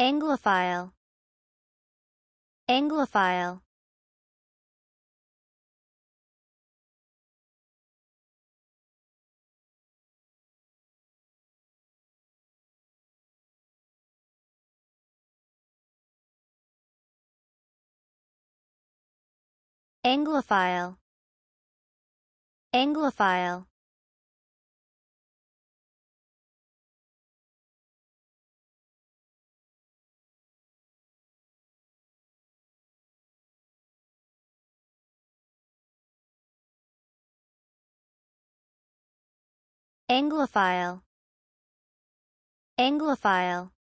Anglophile Anglophile Anglophile Anglophile Anglophile Anglophile